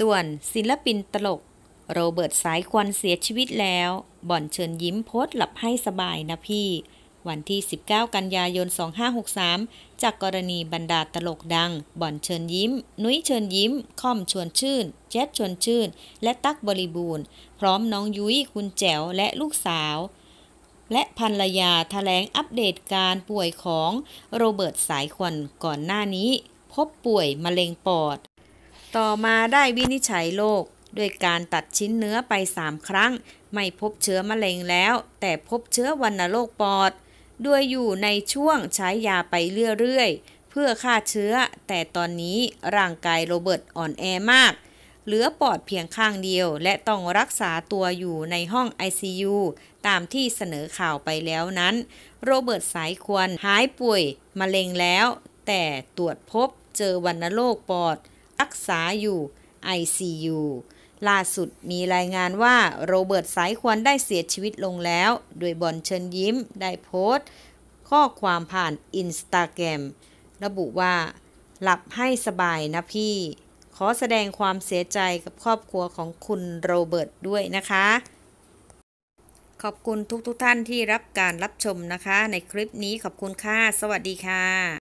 ด่วนศิลปินตลก โรเบิร์ตสายควันเสียชีวิตแล้ว บ่อนเชิญยิ้มโพสหลับให้สบายนะพี่ วันที่ 19 กันยายน 2563 จากกรณีบรรดาตลกดัง บ่อนเชิญยิ้ม นุ้ยเชิญยิ้ม ค่อมชวนชื่นแจ๊ดชวนชื่น และตั๊กบริบูรณ์ พร้อมน้องยุ้ยคุณแจ๋วและลูกสาว และภรรยาถแถลงอัปเดตการป่วยของโรเบิร์ตสายควันก่อนหน้านี้ พบป่วยมะเร็งปอดต่อมาได้วินิจฉัยโรคด้วยการตัดชิ้นเนื้อไป 3 ครั้ง ไม่พบเชื้อมะเร็งแล้ว แต่พบเชื้อวัณโรคปอดด้วยอยู่ในช่วงใช้ยาไปเรื่อยๆเพื่อฆ่าเชื้อ แต่ตอนนี้ร่างกายโรเบิร์ตอ่อนแอมาก เหลือปอดเพียงข้างเดียวและต้องรักษาตัวอยู่ในห้อง ICU ตามที่เสนอข่าวไปแล้วนั้น โรเบิร์ตสายควรหายป่วยมะเร็งแล้ว แต่ตรวจพบเจอวัณโรคปอดรักษาอยู่ ICU ล่าสุดมีรายงานว่า โรเบิร์ตสายควรนได้เสียชีวิตลงแล้ว โดยบอลเชิญยิ้ม ได้โพสต์ ข้อความผ่านอินสตาแกรมระบุว่า หลับให้สบายนะพี่ ขอแสดงความเสียใจกับครอบครัวของคุณโรเบิร์ตด้วยนะคะ ขอบคุณทุกทุกท่านที่รับการรับชมนะคะ ในคลิปนี้ขอบคุณค่ะ สวัสดีค่ะ